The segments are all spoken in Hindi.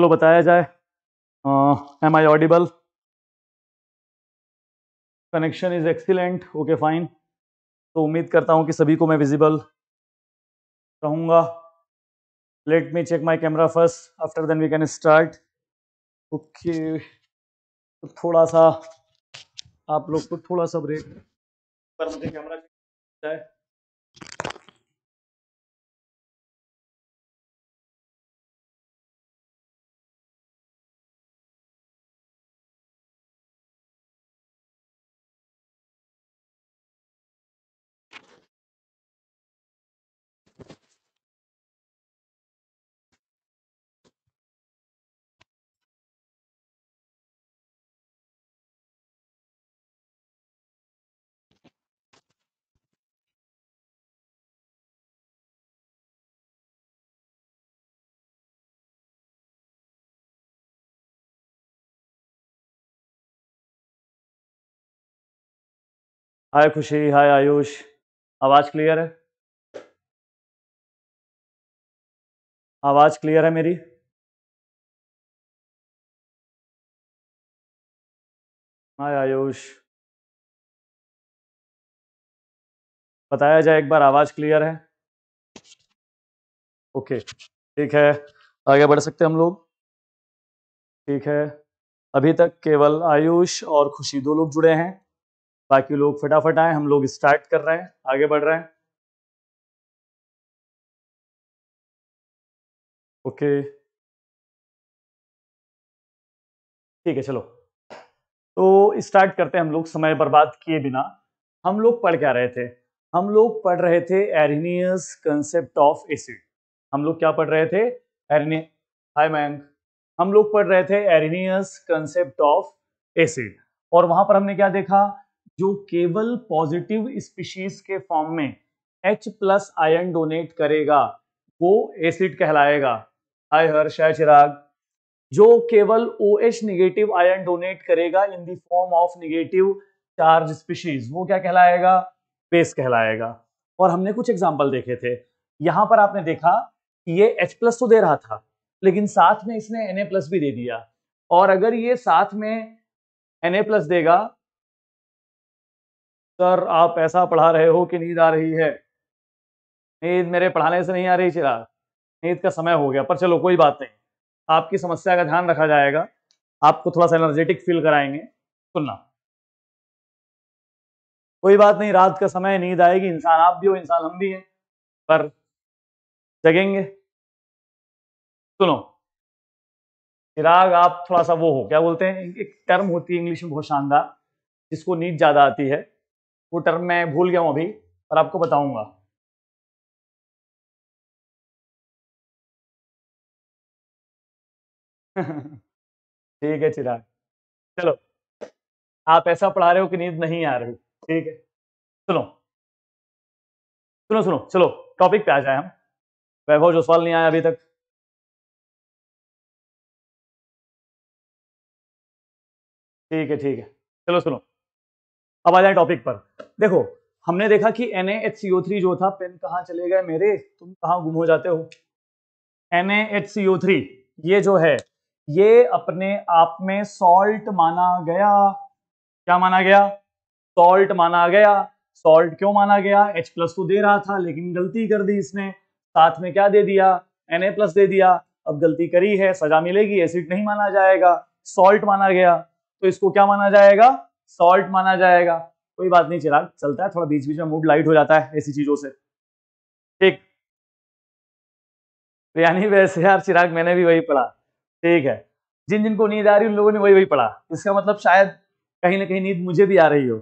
चलो बताया जाए am I audible connection is excellent okay fine तो उम्मीद करता हूँ कि सभी को मैं विजिबल रहूँगा let me check my camera first after then we can start okay तो थोड़ा सा आप लोग को थोड़ा सा ब्रेक पर मुझे कैमरा जाए हाय खुशी हाय आयुष आवाज क्लियर है आवाज क्लियर है मेरी हाय आयुष बताया जाए एक बार आवाज क्लियर है ओके ठीक है आगे बढ़ सकते हम लोग ठीक है अभी तक केवल आयुष और खुशी दो लोग जुड़े हैं बाकी लोग फटाफट आए हम लोग स्टार्ट कर रहे हैं आगे बढ़ रहे हैं ओके ठीक है चलो तो स्टार्ट करते हैं हम लोग समय बर्बाद किए बिना हम लोग पढ़ क्या रहे थे हम लोग पढ़ रहे थे एरिनियस कंसेप्ट ऑफ एसिड हम लोग क्या पढ़ रहे थे एरिनिय हाय मैंग हम लोग पढ़ रहे थे एरिनियस कंसेप्ट ऑफ एसिड और वहां पर हमने क्या देखा जो केवल पॉजिटिव स्पीशीज के फॉर्म में H प्लस आयन डोनेट करेगा वो एसिड कहलाएगा हाय हर्ष है चिराग जो केवल O H negative ion donate करेगा in form of negative charge species वो क्या कहलाएगा बेस कहलाएगा और हमने कुछ एग्जाम्पल देखे थे यहां पर आपने देखा कि ये H प्लस तो दे रहा था लेकिन साथ में इसने Na प्लस भी दे दिया और अगर ये साथ में Na प्लस देगा सर आप ऐसा पढ़ा रहे हो कि नींद आ रही है नींद मेरे पढ़ाने से नहीं आ रही चिराग नींद का समय हो गया पर चलो कोई बात नहीं आपकी समस्या का ध्यान रखा जाएगा आपको थोड़ा सा एनर्जेटिक फील कराएंगे सुनना कोई बात नहीं रात का समय नींद आएगी इंसान आप भी हो इंसान हम भी हैं पर जगेंगे सुनो चिराग आप थोड़ा सा वो हो क्या बोलते हैं एक टर्म होती है इंग्लिश में बहुत शानदार जिसको नींद ज़्यादा आती है वो टर्म मैं भूल गया हूँ अभी और आपको बताऊंगा ठीक है चिराग चलो आप ऐसा पढ़ा रहे हो कि नींद नहीं आ रही ठीक है सुनो सुनो सुनो चलो टॉपिक पे आ जाए हम वैभव जोसवाल नहीं आया अभी तक ठीक है ठीक है चलो सुनो अब आ जाए टॉपिक पर देखो हमने देखा कि एन जो था पेन कहाँ चले गए मेरे तुम कहाँ गुम हो जाते हो एन ये जो है ये अपने आप में सॉल्ट माना गया क्या माना गया सॉल्ट माना गया सॉल्ट क्यों माना गया H प्लस तो दे रहा था लेकिन गलती कर दी इसने साथ में क्या दे दिया एन प्लस दे दिया अब गलती करी है सजा मिलेगी एसिड नहीं माना जाएगा सॉल्ट माना गया तो इसको क्या माना जाएगा सॉल्ट माना जाएगा कोई बात नहीं चिराग चलता है थोड़ा बीच बीच में मूड लाइट हो जाता है ऐसी चीजों से ठीक यानी वैसे यार चिराग मैंने भी वही पढ़ा ठीक है जिन जिनको नींद आ रही उन लोगों ने वही वही पढ़ा इसका मतलब शायद कहीं ना कहीं नींद मुझे भी आ रही हो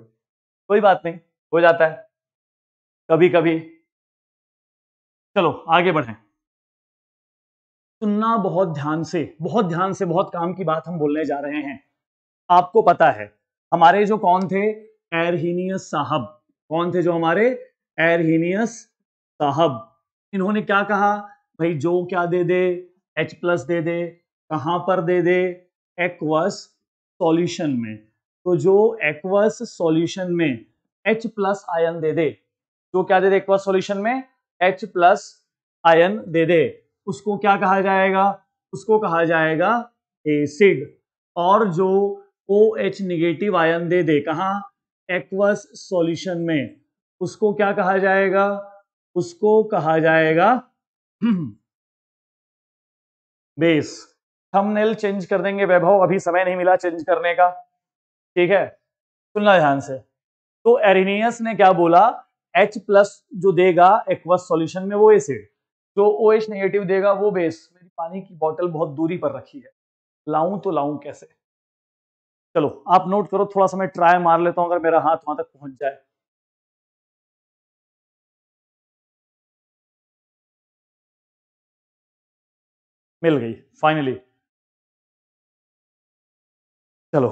कोई बात नहीं हो जाता है कभी कभी चलो आगे बढ़े सुनना बहुत ध्यान से बहुत ध्यान से बहुत काम की बात हम बोलने जा रहे हैं आपको पता है हमारे जो कौन थे एरहीनियस साहब कौन थे जो हमारे एरहीनियस साहब इन्होंने क्या कहा भाई जो क्या दे दे एच प्लस दे दे कहाँ पर दे दे एक्वस सॉल्यूशन में तो जो एक्वस सॉल्यूशन में एच प्लस आयन दे दे जो क्या दे दे एक्वस सॉल्यूशन में एच प्लस आयन दे दे उसको क्या कहा जाएगा उसको कहा जाएगा एसिड और जो ओ एच निगेटिव आयन दे दे कहा एक्वस सॉल्यूशन में उसको क्या कहा जाएगा उसको कहा जाएगा बेस थंबनेल चेंज कर देंगे वैभव अभी समय नहीं मिला चेंज करने का ठीक है सुनना ध्यान से तो एरिनियस ने क्या बोला H प्लस जो देगा एक्वस सॉल्यूशन में वो एसिड जो ओ OH नेगेटिव देगा वो बेस मेरी पानी की बोतल बहुत दूरी पर रखी है लाऊं तो लाऊं कैसे चलो आप नोट करो थोड़ा सा मैं ट्राई मार लेता हूं अगर मेरा हाथ वहां तक पहुंच जाए मिल गई फाइनली चलो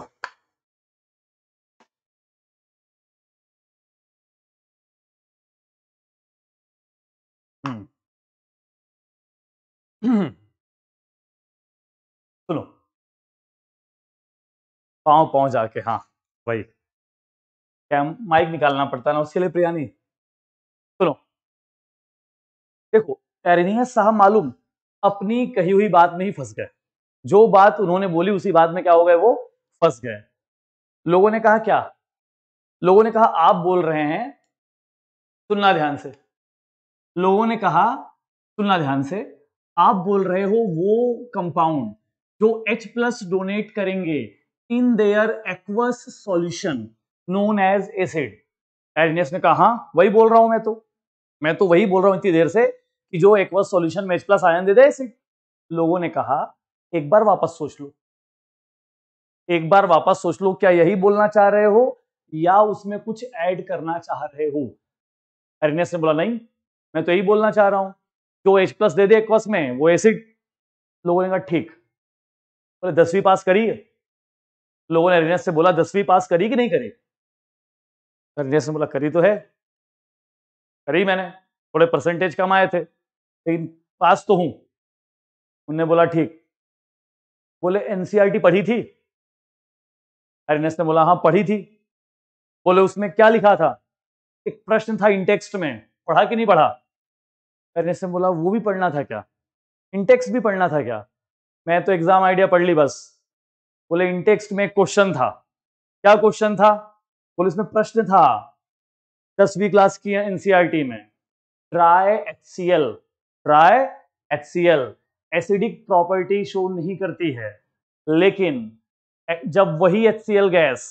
पाँव पाँव जाके हाँ वही क्या माइक निकालना पड़ता ना उसके लिए प्रियानी सुनो देखो एरिनिया साहब मालूम अपनी कही हुई बात में ही फंस गए जो बात उन्होंने बोली उसी बात में क्या हो गए वो फंस गए लोगों ने कहा क्या लोगों ने कहा आप बोल रहे हैं सुनना ध्यान से लोगों ने कहा सुनना ध्यान से आप बोल रहे हो वो कंपाउंड जो H प्लस डोनेट करेंगे in their aqueous solution known as acid Arrhenius ने कहा वही बोल रहा हूं मैं तो मैं तो वही बोल रहा हूं इतनी देर से कि जो एक्वस सॉल्यूशन मैच प्लस आयन दे दे एसिड लोगों ने कहा एक बार वापस सोच लो एक बार वापस सोच लो क्या यही बोलना चाह रहे हो या उसमें कुछ ऐड करना चाह रहे हो एरिनियस ने बोला नहीं मैं तो यही बोलना चाह रहा हूं जो एच प्लस दे दे एक्वस में वो एसिड लोगों ने कहा ठीक बोले दसवीं पास करिए लोगों ने अरिनेस से बोला दसवीं पास करी कि नहीं करी तो अरिनेस ने बोला करी तो है करी मैंने थोड़े परसेंटेज कम आए थे लेकिन पास तो हूं उनने बोला ठीक बोले एनसीईआरटी पढ़ी थी अरिनेस ने बोला हाँ पढ़ी थी बोले उसमें क्या लिखा था एक प्रश्न था इंटेक्स्ट में पढ़ा कि नहीं पढ़ा अरिनेस ने बोला वो भी पढ़ना था क्या इंटेक्स्ट भी पढ़ना था क्या मैं तो एग्जाम आइडिया पढ़ ली बस बोले इंटेक्स्ट में क्वेश्चन था क्या क्वेश्चन था बोले इसमें प्रश्न था दसवीं क्लास की है e में dry HCl dry HCl acidic property show नहीं करती है लेकिन जब वही एच गैस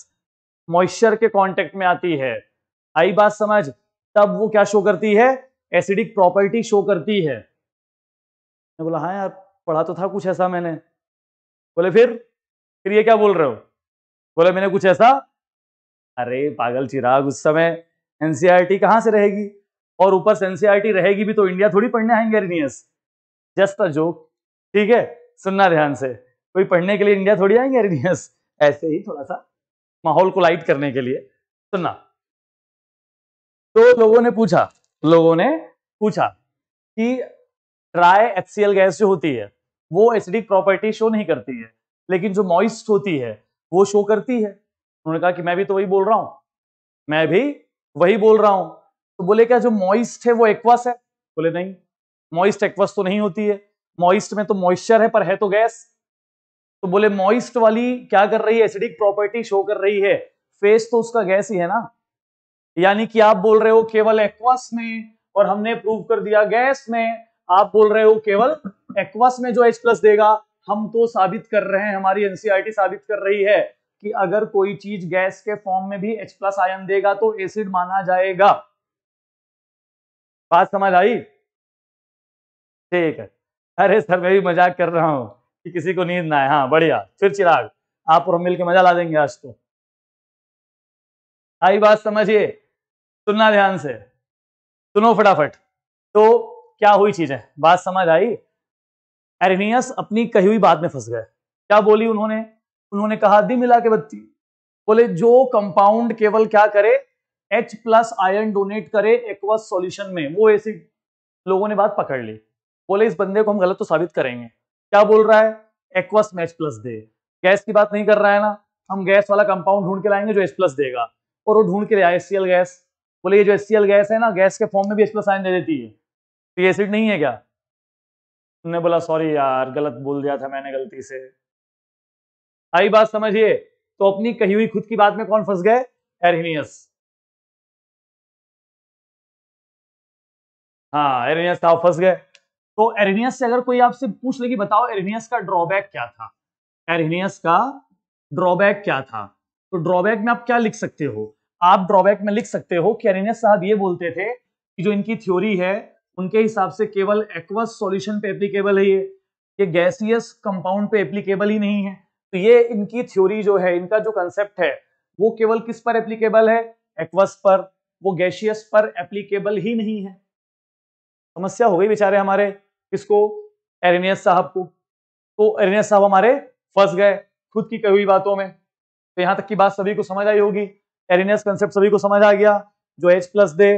मॉइस्चर के कांटेक्ट में आती है आई बात समझ तब वो क्या शो करती है एसिडिक प्रॉपर्टी शो करती है मैं बोला हाँ यार पढ़ा तो था कुछ ऐसा मैंने बोले फिर फिर ये क्या बोल रहे हो बोले मैंने कुछ ऐसा अरे पागल चिराग उस समय एनसीआरटी e कहाँ से रहेगी और ऊपर से एनसीईआरटी e रहेगी भी तो इंडिया थोड़ी पढ़ने आएंगे अरिनियस जस्ट अ जोक ठीक है सुनना ध्यान से कोई पढ़ने के लिए इंडिया थोड़ी आएंगे अरिनियस ऐसे ही थोड़ा सा माहौल को लाइट करने के लिए सुनना तो लोगों ने पूछा लोगों ने पूछा कि ट्राई एचसीएल गैस जो होती है वो एसिडिक प्रॉपर्टी शो नहीं करती है लेकिन जो मॉइस्ट होती है वो शो करती है उन्होंने कहा कि मैं भी तो वही बोल रहा हूं मैं भी वही बोल रहा हूं तो बोले क्या जो मॉइस्ट है वो एक्वस है बोले नहीं मॉइस्ट एक्वस तो नहीं होती है मॉइस्ट में तो मॉइस्चर है पर है तो गैस तो बोले मॉइस्ट वाली क्या कर रही है एसिडिक प्रॉपर्टी शो कर रही है फेस तो उसका गैस ही है ना यानी कि आप बोल रहे हो केवल एक्वस में और हमने प्रूव कर दिया गैस में आप बोल रहे हो केवल एक्वस में जो एच प्लस देगा हम तो साबित कर रहे हैं हमारी एनसीईआरटी e साबित कर रही है कि अगर कोई चीज गैस के फॉर्म में भी एच प्लस आयन देगा तो एसिड माना जाएगा बात समझ आई ठीक है अरे सर मैं भी मजाक कर रहा हूं कि किसी को नींद ना आए हाँ बढ़िया फिर चिराग आप और हम मिलकर मजा ला देंगे आज तो आई बात समझिए सुनना ध्यान से सुनो फटाफट तो क्या हुई चीजें बात समझ आई एरिनियस अपनी कही हुई बात में फंस गए क्या बोली उन्होंने उन्होंने कहा दी मिला के बत्ती बोले जो कंपाउंड केवल क्या करे एच प्लस आयरन डोनेट करे एक्वस सॉल्यूशन में वो ऐसी लोगों ने बात पकड़ ली बोले इस बंदे को हम गलत तो साबित करेंगे क्या बोल रहा है एक्वस में एच प्लस दे गैस की बात नहीं कर रहा है ना हम गैस वाला कंपाउंड ढूंढ के लाएंगे जो एच प्लस देगा और वो ढूंढ के ले आए एस गैस बोले ये जो एस गैस है ना गैस के फॉर्म में भी एच प्लस आयन दे देती है तो ये एसिड नहीं है क्या तुमने बोला सॉरी यार गलत बोल दिया था मैंने गलती से आई बात समझिए तो अपनी कही हुई खुद की बात में कौन फंस गए एरिनियस हाँ एरिनियस था फंस गए तो एरिनियस से अगर कोई आपसे पूछ ले कि बताओ एरिनियस का ड्रॉबैक क्या था एरिनियस का ड्रॉबैक क्या था तो ड्रॉबैक में आप क्या लिख सकते हो आप ड्रॉबैक में लिख सकते हो कि एरिनियस साहब ये बोलते थे कि जो इनकी थ्योरी है उनके हिसाब से केवल एक्वस सॉल्यूशन पे एप्लीकेबल है ये ये गैसियस कंपाउंड पे एप्लीकेबल ही नहीं है तो ये इनकी थ्योरी जो है इनका जो कंसेप्ट है वो केवल किस पर एप्लीकेबल है एक्वस पर वो गैशियस पर एप्लीकेबल ही नहीं है समस्या हो गई बेचारे हमारे किसको एरेनियस साहब को तो एरेनियस साहब हमारे फंस गए खुद की कही हुई बातों में तो यहां तक की बात सभी को समझ आई होगी एरेनियस कंसेप्ट सभी को समझ आ गया जो H प्लस दे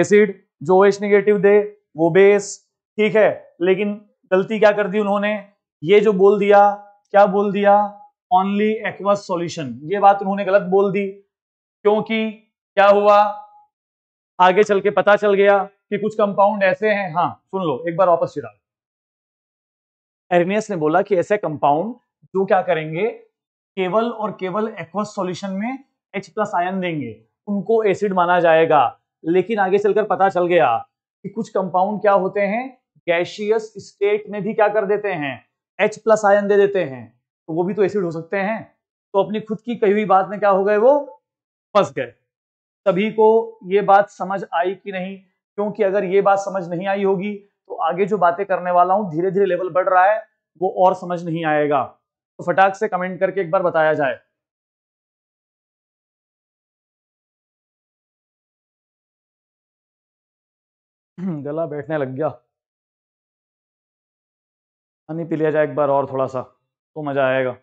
एसिड जो एच नेगेटिव दे वो बेस ठीक है लेकिन गलती क्या कर दी उन्होंने ये जो बोल दिया क्या बोल दिया ओनली एक्वस सॉल्यूशन ये बात उन्होंने गलत बोल दी क्योंकि क्या हुआ आगे चल के पता चल गया कि कुछ कंपाउंड ऐसे हैं हाँ सुन लो एक बार वापस चिरा एरनियस ने बोला कि ऐसे कंपाउंड जो क्या करेंगे केवल और केवल एक्वस सॉल्यूशन में H प्लस आयन देंगे उनको एसिड माना जाएगा लेकिन आगे चलकर पता चल गया कि कुछ कंपाउंड क्या होते हैं गैशियस स्टेट में भी क्या कर देते हैं एच प्लस आयन दे देते हैं तो वो भी तो एसिड हो सकते हैं तो अपनी खुद की कही हुई बात में क्या हो गए वो फंस गए सभी को ये बात समझ आई कि नहीं क्योंकि अगर ये बात समझ नहीं आई होगी तो आगे जो बातें करने वाला हूं धीरे धीरे लेवल बढ़ रहा है वो और समझ नहीं आएगा तो फटाक से कमेंट करके एक बार बताया जाए गला बैठने लग गया पानी पी लिया जाए एक बार और थोड़ा सा तो मज़ा आएगा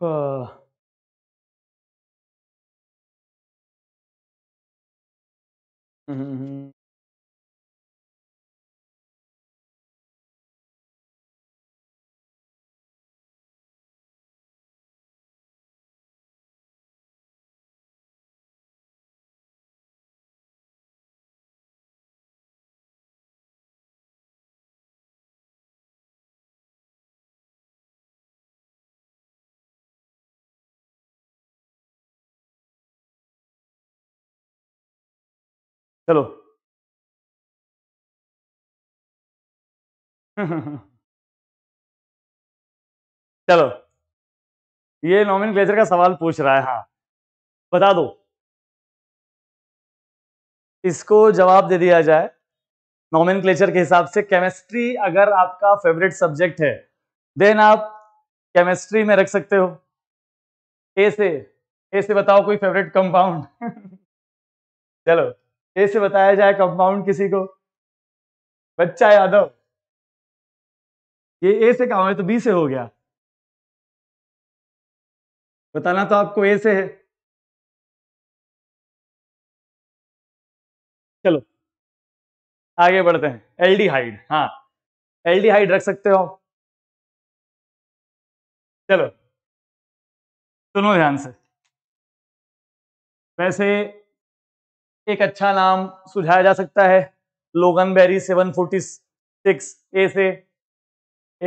हम्म, हम्म, हम्म। चलो चलो ये नॉमिन क्लेचर का सवाल पूछ रहा है हाँ बता दो इसको जवाब दे दिया जाए नॉमिन क्लेचर के हिसाब से केमिस्ट्री अगर आपका फेवरेट सब्जेक्ट है देन आप केमिस्ट्री में रख सकते हो ऐसे ऐसे बताओ कोई फेवरेट कंपाउंड चलो ए से बताया जाए कंपाउंड किसी को बच्चा यादव ये ए से कहा है तो बी से हो गया बताना तो आपको ए से है चलो आगे बढ़ते हैं डी हाइड हाँ डी हाइड रख सकते हो चलो सुनो ध्यान से वैसे एक अच्छा नाम सुझाया जा सकता है Logan Berry seven forty six A से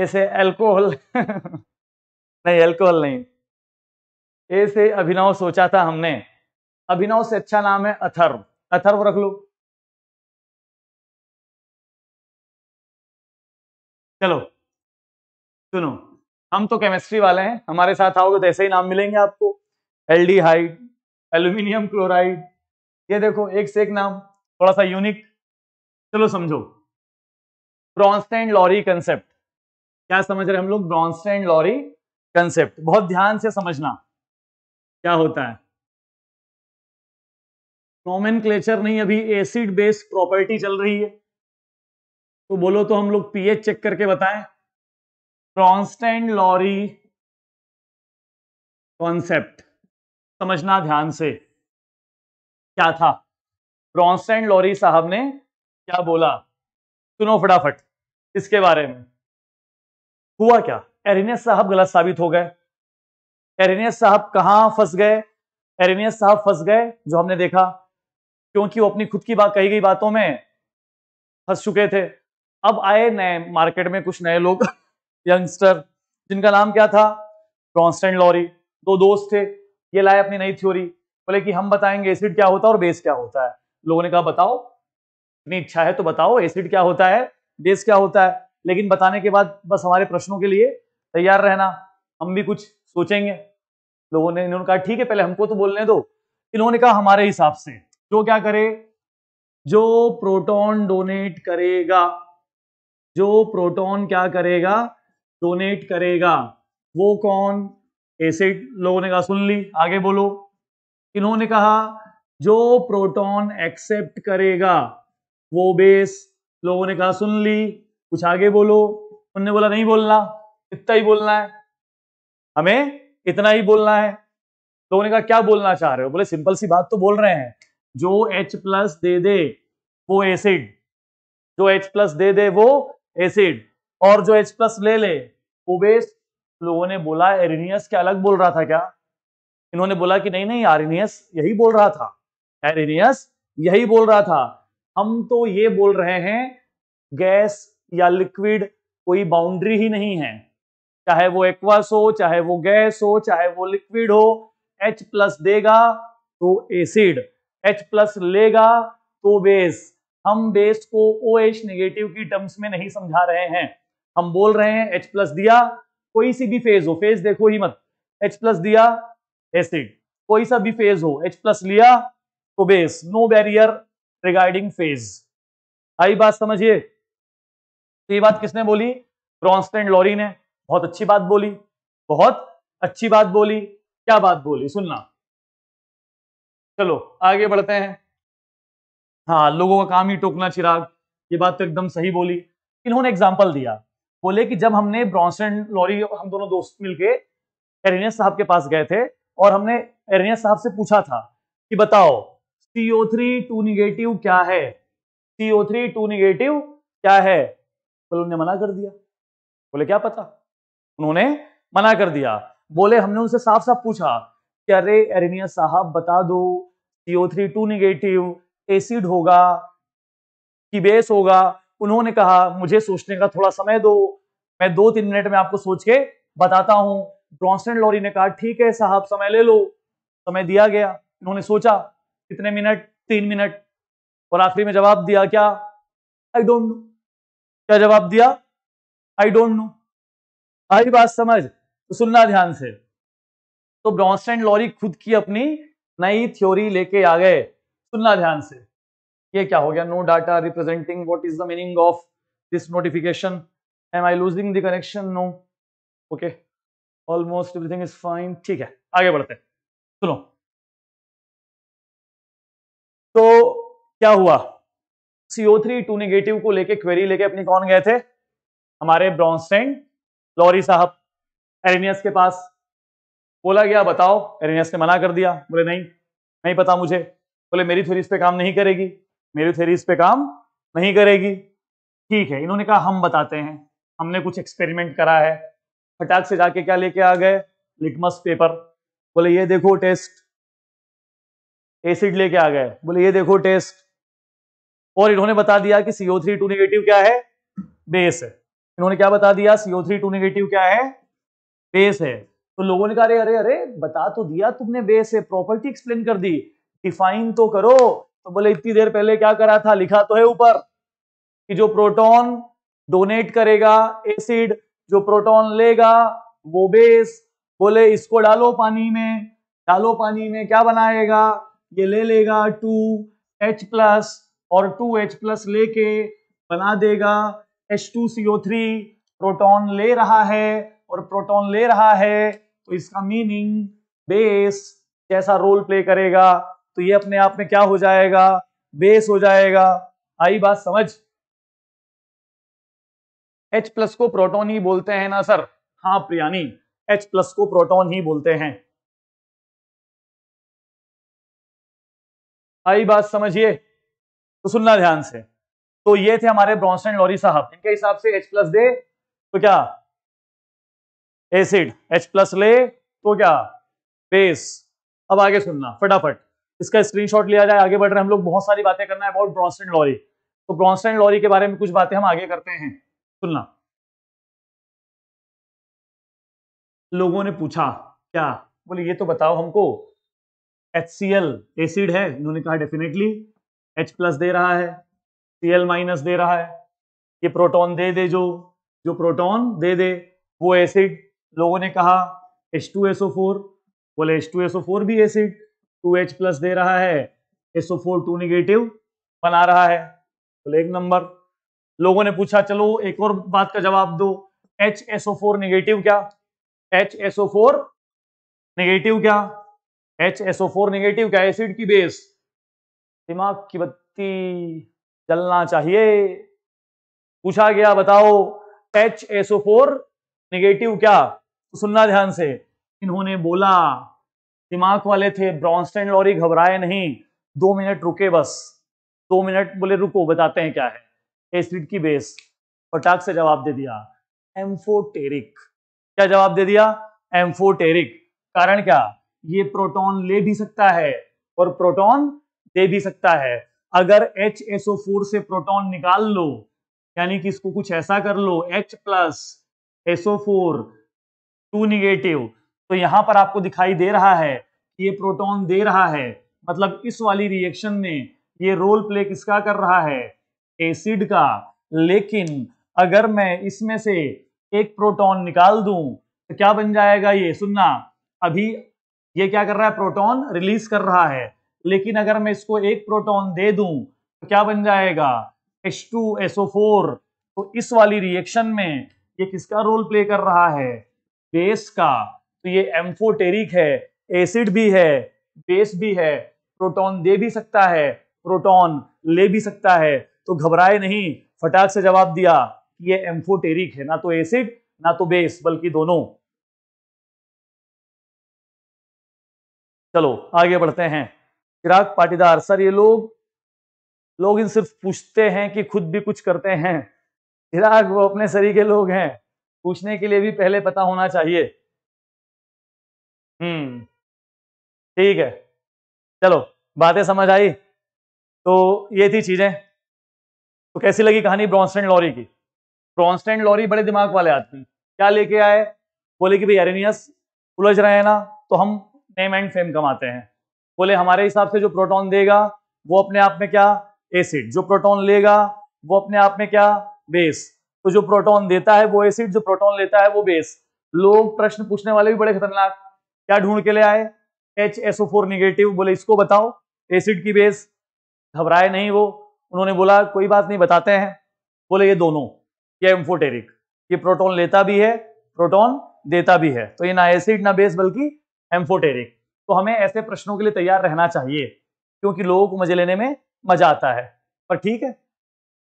ए से एल्कोहल नहीं एल्कोहल नहीं ए से अभिनव सोचा था हमने अभिनव से अच्छा नाम है अथर्व अथर्व रख लो चलो सुनो हम तो केमिस्ट्री वाले हैं हमारे साथ आओगे तो ऐसे ही नाम मिलेंगे आपको एल्डिहाइड एल्यूमिनियम क्लोराइड ये देखो एक से एक नाम थोड़ा सा यूनिक चलो समझो ब्रॉन्स्टेन लॉरी कंसेप्ट क्या समझ रहे हम लोग ब्रॉन्स्टेन लॉरी कंसेप्ट बहुत ध्यान से समझना क्या होता है कॉमन क्लेचर नहीं अभी एसिड बेस्ड प्रॉपर्टी चल रही है तो बोलो तो हम लोग पीएच चेक करके बताएं ब्रॉन्स्टेन लॉरी कॉन्सेप्ट समझना ध्यान से क्या था ब्रॉन्स्टैंड लॉरी साहब ने क्या बोला सुनो फटाफट इसके बारे में हुआ क्या एरिनियस साहब गलत साबित हो गए एरिनियस साहब कहां फंस गए एरिनियस साहब फंस गए जो हमने देखा क्योंकि वो अपनी खुद की बात कही गई बातों में फंस चुके थे अब आए नए मार्केट में कुछ नए लोग यंगस्टर जिनका नाम क्या था ब्रॉन्स्टैंड लॉरी दो दोस्त थे ये लाए अपनी नई थ्योरी बोले कि हम बताएंगे एसिड क्या होता है और बेस क्या होता है लोगों ने कहा बताओ इतनी इच्छा है तो बताओ एसिड क्या होता है बेस क्या होता है लेकिन बताने के बाद बस हमारे प्रश्नों के लिए तैयार रहना हम भी कुछ सोचेंगे लोगों ने इन्होंने कहा ठीक है पहले हमको तो बोलने दो इन्होंने कहा हमारे हिसाब से जो क्या करे जो प्रोटॉन डोनेट करेगा जो प्रोटॉन क्या करेगा डोनेट करेगा वो कौन एसिड लोगों ने कहा सुन ली आगे बोलो इन्होंने कहा जो प्रोटॉन एक्सेप्ट करेगा वो बेस लोगों ने कहा सुन ली कुछ आगे बोलो उनने बोला नहीं बोलना इतना ही बोलना है हमें इतना ही बोलना है लोगों ने कहा क्या बोलना चाह रहे हो बोले सिंपल सी बात तो बोल रहे हैं जो H प्लस दे दे वो एसिड जो H प्लस दे दे वो एसिड और जो H प्लस ले ले वो बेस लोगों ने बोला एरिनियस क्या अलग बोल रहा था क्या इन्होंने बोला कि नहीं नहीं आरिनियस यही बोल रहा था एरिनियस यही बोल रहा था हम तो ये बोल रहे हैं गैस या लिक्विड कोई बाउंड्री ही नहीं है चाहे वो एक्वास हो चाहे वो गैस हो चाहे वो लिक्विड हो H प्लस देगा तो एसिड H प्लस लेगा तो बेस हम बेस को ओ एच निगेटिव की टर्म्स में नहीं समझा रहे हैं हम बोल रहे हैं H प्लस दिया कोई सी भी फेज हो फेज देखो ही मत H प्लस दिया एसिड कोई सा भी फेज हो H प्लस लिया तो base no barrier regarding phase आई बात समझिए तो ये बात किसने बोली ब्रॉन्स्टेंड लॉरी ने बहुत अच्छी बात बोली बहुत अच्छी बात बोली क्या बात बोली सुनना चलो आगे बढ़ते हैं हाँ लोगों का काम ही टोकना चिराग ये बात तो एकदम सही बोली इन्होंने एग्जाम्पल दिया बोले कि जब हमने ब्रॉन्सन लॉरी हम दोनों दोस्त मिलके कैरिनेस साहब के पास गए थे और हमने एरनियस साहब से पूछा था कि बताओ सीओ थ्री टू निगेटिव क्या है सीओ थ्री टू निगेटिव क्या है बोले उन्होंने मना कर दिया बोले क्या पता उन्होंने मना कर दिया बोले हमने उनसे साफ साफ पूछा कि अरे एरनियस साहब बता दो CO three two negative acid होगा कि बेस होगा उन्होंने कहा मुझे सोचने का थोड़ा समय दो मैं दो तीन मिनट में आपको सोच के बताता हूं ब्रॉन्स्टन लॉरी ने कहा ठीक है साहब समय ले लो समय दिया गया इन्होंने सोचा कितने मिनट तीन मिनट और आखिरी में जवाब दिया क्या आई डोंट नो क्या जवाब दिया आई डोंट नो आई बात समझ तो सुनना ध्यान से तो ब्रॉन्स्टन लॉरी खुद की अपनी नई थ्योरी लेके आ गए सुनना ध्यान से ये क्या हो गया no data representing what is the meaning of this notification am I losing the connection no okay okay. Almost everything is fine ठीक है आगे बढ़ते हैं सुनो तो क्या हुआ सीओ थ्री टू निगेटिव को लेके क्वेरी लेके अपने कौन गए थे हमारे ब्रॉन्स्टेन लॉरी साहब एरिनियस के पास बोला गया बताओ एरिनियस ने मना कर दिया बोले नहीं नहीं पता मुझे बोले मेरी थ्योरीज पे काम नहीं करेगी मेरी थ्योरीज पे काम नहीं करेगी ठीक है इन्होंने कहा हम बताते हैं हमने कुछ एक्सपेरिमेंट करा है फटाक से जाके क्या लेके आ गए लिटमस पेपर बोले ये देखो टेस्ट एसिड लेके आ गए बोले ये देखो टेस्ट और इन्होंने बता दिया कि सीओ थ्री टू निगेटिव क्या है बेस है इन्होंने क्या बता दिया सीओ थ्री टू निगेटिव क्या है बेस है तो लोगों ने कहा अरे अरे अरे बता तो दिया तुमने बेस है प्रॉपर्टी एक्सप्लेन कर दी डिफाइन तो करो तो बोले इतनी देर पहले क्या करा था लिखा तो है ऊपर कि जो प्रोटॉन डोनेट करेगा एसिड जो प्रोटॉन लेगा वो बेस बोले इसको डालो पानी में डालो पानी में क्या बनाएगा ये ले लेगा टू एच प्लस और टू एच प्लस लेके बना देगा H two C O three proton ले रहा है और प्रोटोन ले रहा है तो इसका मीनिंग बेस जैसा रोल प्ले करेगा तो ये अपने आप में क्या हो जाएगा बेस हो जाएगा आई बात समझ एच प्लस को प्रोटोन ही बोलते हैं ना सर हाँ प्रियानी एच प्लस को प्रोटोन ही बोलते हैं आई बात समझिए तो सुनना ध्यान से तो ये थे हमारे ब्रॉन्सन लॉरी साहब इनके हिसाब से H प्लस दे तो क्या एसिड H प्लस ले तो क्या बेस अब आगे सुनना फटाफट इसका स्क्रीनशॉट लिया जाए आगे बढ़ रहे हम लोग बहुत सारी बातें करना है अबाउट ब्रॉन्सन लॉरी तो ब्रॉन्सन लॉरी के बारे में कुछ बातें हम आगे करते हैं सुनना लोगों ने पूछा क्या बोले ये तो बताओ हमको एच सी एल एसिड है उन्होंने कहा डेफिनेटली एच प्लस दे रहा है सी एल माइनस दे रहा है ये प्रोटॉन दे दे जो जो प्रोटॉन दे दे वो एसिड लोगों ने कहा एच टू एसओ फोर बोले एच टू एसओ फोर भी एसिड टू एच प्लस दे रहा है एसओ फोर टू निगेटिव बना रहा है बोले एक नंबर लोगों ने पूछा चलो एक और बात का जवाब दो H S O four negative क्या एच एसओ फोर निगेटिव क्या एच एसओ फोर निगेटिव क्या एसिड की बेस दिमाग की बत्ती जलना चाहिए पूछा गया बताओ एच एसओ फोर निगेटिव क्या तो सुनना ध्यान से इन्होंने बोला दिमाग वाले थे ब्रॉन्स्टेन लॉरी घबराए नहीं दो मिनट रुके बस दो मिनट बोले रुको बताते हैं क्या है एसिड की बेस फटाक से जवाब दे दिया एम्फोटेरिक क्या जवाब दे दिया एम्फोटेरिक कारण क्या ये प्रोटॉन ले भी सकता है और प्रोटॉन दे भी सकता है अगर फोर से प्रोटॉन निकाल लो यानी कि इसको कुछ ऐसा कर लो H plus SO four two negative तो यहां पर आपको दिखाई दे रहा है ये प्रोटॉन दे रहा है मतलब इस वाली रिएक्शन में ये रोल प्ले किसका कर रहा है एसिड का लेकिन अगर मैं इसमें से एक प्रोटॉन निकाल दूं तो क्या बन जाएगा ये सुनना अभी ये क्या कर रहा है प्रोटॉन रिलीज कर रहा है लेकिन अगर मैं इसको एक प्रोटॉन दे दूं तो क्या बन जाएगा H2SO4 तो इस वाली रिएक्शन में ये किसका रोल प्ले कर रहा है बेस का तो ये एम्फोटेरिक है एसिड भी है बेस भी है प्रोटॉन दे भी सकता है प्रोटॉन ले भी सकता है तो घबराए नहीं फटाक से जवाब दिया कि ये एम्फोटेरिक है ना तो एसिड ना तो बेस बल्कि दोनों चलो आगे बढ़ते हैं चिराग पाटीदार सर ये लोग लोग इन सिर्फ पूछते हैं कि खुद भी कुछ करते हैं चिराग वो अपने सरी के लोग हैं पूछने के लिए भी पहले पता होना चाहिए हम्म ठीक है चलो बातें समझ आई तो ये थी चीजें तो कैसी लगी कहानी ब्रॉन्स्टन लॉरी की ब्रॉन्स्टन लॉरी बड़े दिमाग वाले आदमी क्या लेके आए बोले कि भाई एरेनियस उलझ रहे हैं ना तो हम नेम एंड फेम कमाते हैं बोले हमारे हिसाब से जो प्रोटॉन देगा वो अपने आप में क्या एसिड जो प्रोटॉन लेगा वो अपने आप में क्या बेस तो जो प्रोटॉन देता है वो एसिड जो प्रोटॉन लेता है वो बेस लोग प्रश्न पूछने वाले भी बड़े खतरनाक क्या ढूंढ के ले आए एच एसओ फोर निगेटिव बोले इसको बताओ एसिड की बेस घबराए नहीं वो उन्होंने बोला कोई बात नहीं बताते हैं बोले ये दोनों ये एम्फोटेरिक ये प्रोटोन लेता भी है प्रोटोन देता भी है तो ये ना एसिड ना बेस बल्कि एम्फोटेरिक तो हमें ऐसे प्रश्नों के लिए तैयार रहना चाहिए क्योंकि लोगों को मजे लेने में मजा आता है पर ठीक है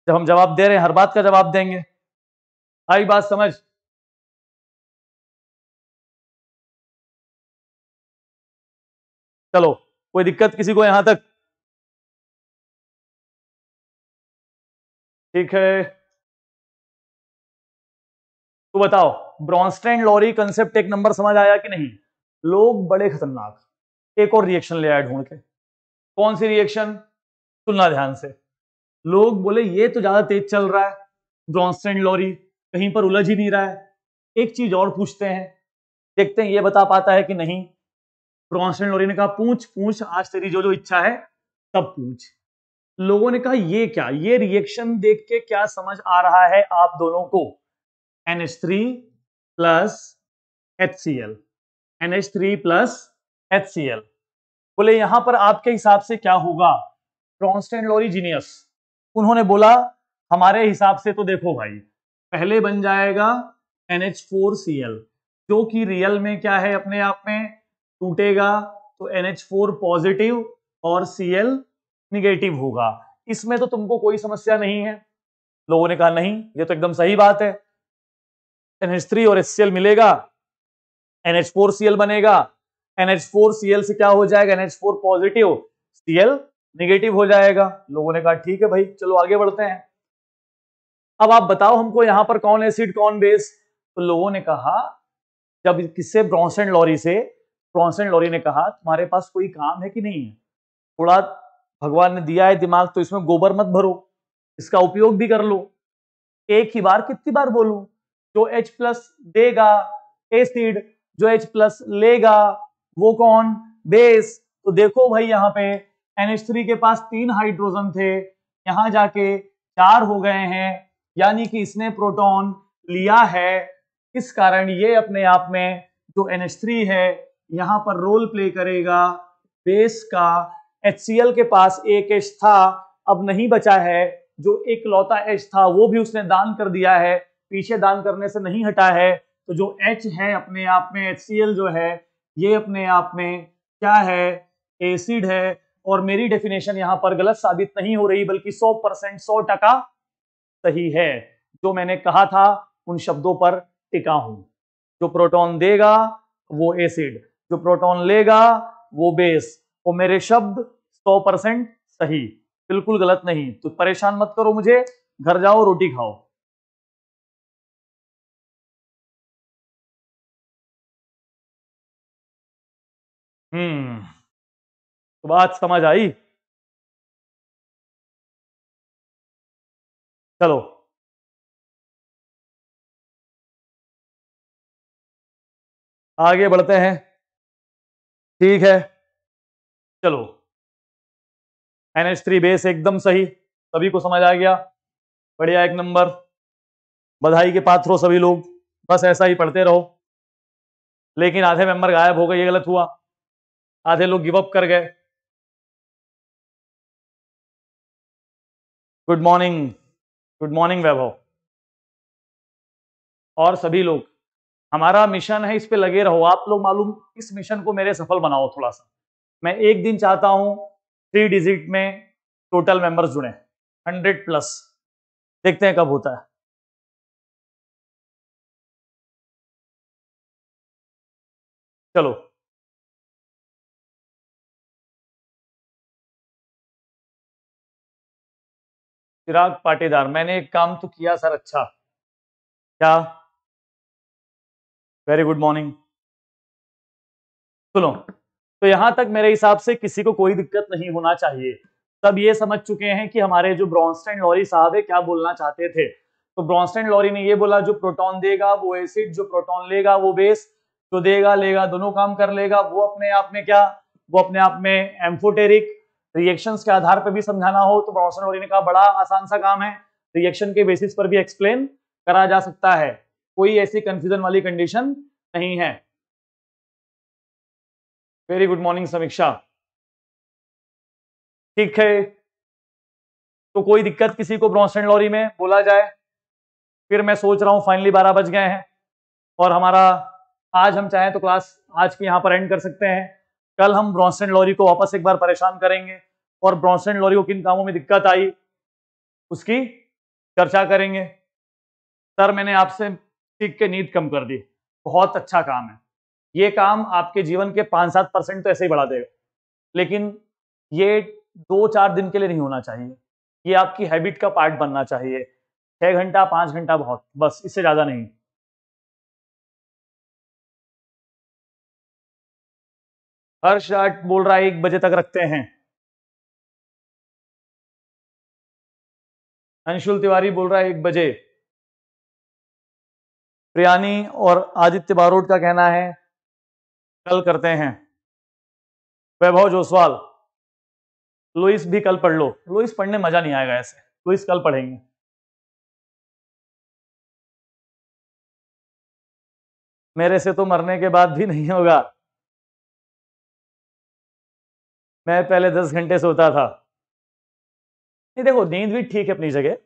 जब हम जवाब दे रहे हैं हर बात का जवाब देंगे आई बात समझ चलो कोई दिक्कत किसी को यहां तक ठीक है तो बताओ ब्रॉन्स्टैंड लॉरी कंसेप्ट एक नंबर समझ आया कि नहीं लोग बड़े खतरनाक एक और रिएक्शन ले आए ढूंढ के कौन सी रिएक्शन सुनना ध्यान से लोग बोले ये तो ज्यादा तेज चल रहा है ब्रॉन्स्टैंड लॉरी कहीं पर उलझ ही नहीं रहा है एक चीज और पूछते हैं देखते हैं ये बता पाता है कि नहीं ब्रॉन्स्टैंड लॉरी ने कहा पूछ पूछ आज तेरी जो जो इच्छा है सब पूछ लोगों ने कहा ये क्या ये रिएक्शन देख के क्या समझ आ रहा है आप दोनों को NH three plus H C L H three plus H C L बोले यहां पर आपके हिसाब से क्या होगा कॉन्स्टेंट लॉरिजीनियस उन्होंने बोला हमारे हिसाब से तो देखो भाई पहले बन जाएगा NH4Cl जो कि रियल में क्या है अपने आप में टूटेगा तो NH4 पॉजिटिव और Cl निगेटिव होगा इसमें तो तुमको कोई समस्या नहीं है लोगों ने कहा नहीं ये तो एकदम सही बात है एनएच थ्री और एससीएल मिलेगा एनएच फोर सीएल बनेगा एनएच फोर सीएल से क्या हो जाएगा NH four positive CL negative हो जाएगा लोगों ने कहा ठीक है भाई चलो आगे बढ़ते हैं अब आप बताओ हमको यहां पर कौन एसिड कौन बेस तो लोगों ने कहा जब किससे ब्रॉन्सन लॉरी से ब्रॉन्सन लॉरी ने कहा तुम्हारे पास कोई काम है कि नहीं है थोड़ा भगवान ने दिया है दिमाग तो इसमें गोबर मत भरो इसका उपयोग भी कर लो एक ही बार कितनी बार बोलू जो H प्लस देगा एसिड जो H प्लस लेगा वो कौन बेस तो देखो भाई यहाँ पे NH3 के पास तीन हाइड्रोजन थे यहां जाके चार हो गए हैं यानी कि इसने प्रोटॉन लिया है इस कारण ये अपने आप में जो NH3 है यहां पर रोल प्ले करेगा बेस का एच के पास एक एच था अब नहीं बचा है जो एक लौता एच था वो भी उसने दान कर दिया है पीछे दान करने से नहीं हटा है तो जो एच है अपने आप में एच जो है ये अपने आप में क्या है एसिड है और मेरी डेफिनेशन यहां पर गलत साबित नहीं हो रही बल्कि 100 परसेंट सौ टका सही है जो मैंने कहा था उन शब्दों पर टिका हूं जो प्रोटॉन देगा वो एसिड जो प्रोटॉन लेगा वो बेस और मेरे शब्द सौ परसेंट सही बिल्कुल गलत नहीं तो परेशान मत करो मुझे घर जाओ रोटी खाओ हम्म तो बात समझ आई चलो आगे बढ़ते हैं ठीक है चलो थ्री बेस एकदम सही सभी को समझ आ गया बढ़िया एक नंबर बधाई के पात्र हो सभी लोग बस ऐसा ही पढ़ते रहो लेकिन आधे मेंबर गायब हो गए ये गलत हुआ आधे लोग गिव अप कर गए good morning good morning Vaibhav और सभी लोग हमारा मिशन है इस पे लगे रहो आप लोग मालूम इस मिशन को मेरे सफल बनाओ थोड़ा सा मैं एक दिन चाहता हूं थ्री डिजिट में टोटल मेंबर्स जुड़े हंड्रेड प्लस देखते हैं कब होता है चलो चिराग पाटीदार मैंने एक काम तो किया सर अच्छा क्या वेरी गुड मॉर्निंग सुनो तो यहां तक मेरे हिसाब से किसी को कोई दिक्कत नहीं होना चाहिए सब ये समझ चुके हैं कि हमारे जो ब्रॉन्स्टेन लॉरी साहब है क्या बोलना चाहते थे तो ब्रॉन्स्टेन लॉरी ने ये बोला जो प्रोटॉन देगा वो एसिड जो प्रोटॉन लेगा वो बेस जो देगा लेगा दोनों काम कर लेगा वो अपने आप में क्या वो अपने आप में एम्फोटेरिक रिएक्शंस के आधार पर भी समझाना हो तो ब्रॉन्स्टेन लॉरी ने कहा बड़ा आसान सा काम है रिएक्शन के बेसिस पर भी एक्सप्लेन करा जा सकता है कोई ऐसी कंफ्यूजन वाली कंडीशन नहीं है वेरी गुड मॉर्निंग समीक्षा ठीक है तो कोई दिक्कत किसी को एंड लॉरी में बोला जाए फिर मैं सोच रहा हूँ फाइनली बारह बज गए हैं और हमारा आज हम चाहें तो क्लास आज की यहाँ पर एंड कर सकते हैं कल हम एंड लॉरी को वापस एक बार परेशान करेंगे और एंड लॉरी को किन कामों में दिक्कत आई उसकी चर्चा करेंगे सर मैंने आपसे सीख के नींद कम कर दी बहुत अच्छा काम है ये काम आपके जीवन के पांच सात परसेंट तो ऐसे ही बढ़ा देगा लेकिन ये दो चार दिन के लिए नहीं होना चाहिए ये आपकी हैबिट का पार्ट बनना चाहिए छह घंटा पांच घंटा बहुत बस इससे ज़्यादा नहीं हर शर्ट बोल रहा है एक बजे तक रखते हैं अंशुल तिवारी बोल रहा है एक बजे प्रियानी और आदित्य बारोट का कहना है कल करते हैं वैभव जोसवाल लुइस भी कल पढ़ लो लुइस पढ़ने मजा नहीं आएगा ऐसे लुइस कल पढ़ेंगे मेरे से तो मरने के बाद भी नहीं होगा मैं पहले दस घंटे सोता था नहीं देखो नींद भी ठीक है अपनी जगह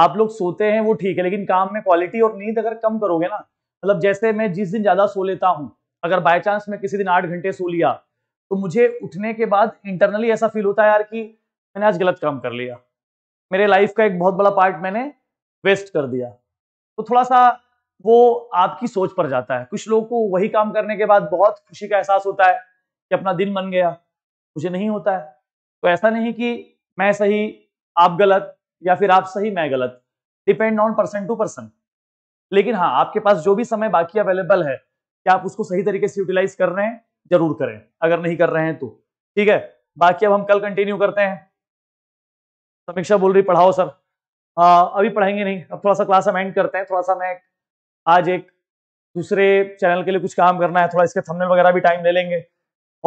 आप लोग सोते हैं वो ठीक है लेकिन काम में क्वालिटी और नींद अगर कम करोगे ना मतलब जैसे मैं जिस दिन ज्यादा सो लेता हूं अगर बाय चांस मैं किसी दिन आठ घंटे सो लिया तो मुझे उठने के बाद इंटरनली ऐसा फील होता है यार कि मैंने आज गलत काम कर लिया मेरे लाइफ का एक बहुत बड़ा पार्ट मैंने वेस्ट कर दिया तो थोड़ा सा वो आपकी सोच पर जाता है कुछ लोगों को वही काम करने के बाद बहुत खुशी का एहसास होता है कि अपना दिन बन गया मुझे नहीं होता है तो ऐसा नहीं कि मैं सही आप गलत या फिर आप सही मैं गलत depend on person to person लेकिन हाँ आपके पास जो भी समय बाकी अवेलेबल है क्या आप उसको सही तरीके से यूटिलाइज कर रहे हैं जरूर करें अगर नहीं कर रहे हैं तो ठीक है बाकी अब हम कल कंटिन्यू करते हैं समीक्षा बोल रही पढ़ाओ सर आ, अभी पढ़ाएंगे नहीं अब थोड़ा सा क्लास अमेंड करते हैं थोड़ा सा मैं आज एक दूसरे चैनल के लिए कुछ काम करना है थोड़ा इसके थंबनेल वगैरह भी टाइम ले लेंगे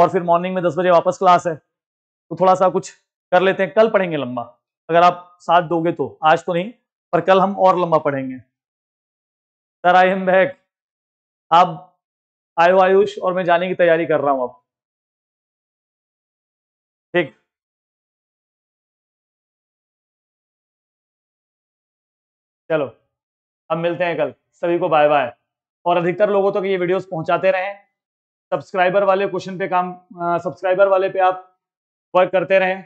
और फिर मॉर्निंग में दस बजे वापस क्लास है तो थोड़ा सा कुछ कर लेते हैं कल पढ़ेंगे लंबा अगर आप साथ दोगे तो आज तो नहीं पर कल हम और लंबा पढ़ेंगे सर आई एम बैक आप आयो आयुष और मैं जाने की तैयारी कर रहा हूं अब ठीक चलो अब मिलते हैं कल सभी को बाय बाय और अधिकतर लोगों तक तो ये वीडियोस पहुंचाते रहें सब्सक्राइबर वाले क्वेश्चन पे काम सब्सक्राइबर वाले पे आप वर्क करते रहें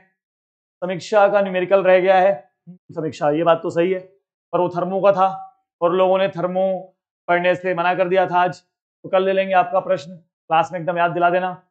समीक्षा का न्यूमेरिकल रह गया है समीक्षा ये बात तो सही है पर वो थर्मो का था और लोगों ने थर्मो पढ़ने से मना कर दिया था आज तो कल ले लेंगे आपका प्रश्न क्लास में एकदम याद दिला देना